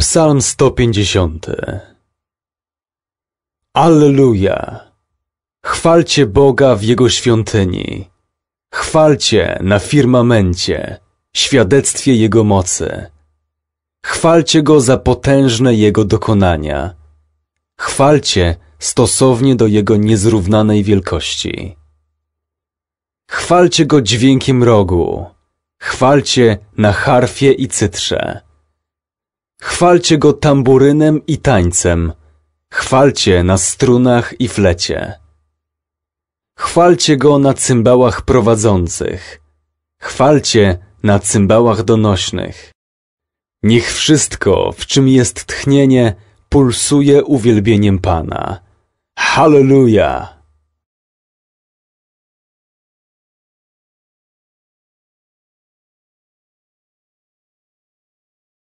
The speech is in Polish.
Psalm 150 Alleluja! Chwalcie Boga w Jego świątyni. Chwalcie na firmamencie, świadectwie Jego mocy. Chwalcie Go za potężne Jego dokonania. Chwalcie stosownie do Jego niezrównanej wielkości. Chwalcie Go dźwiękiem rogu. Chwalcie na harfie i cytrze. Chwalcie go tamburynem i tańcem. Chwalcie na strunach i flecie. Chwalcie go na cymbałach prowadzących. Chwalcie na cymbałach donośnych. Niech wszystko, w czym jest tchnienie, pulsuje uwielbieniem Pana. Hallelujah!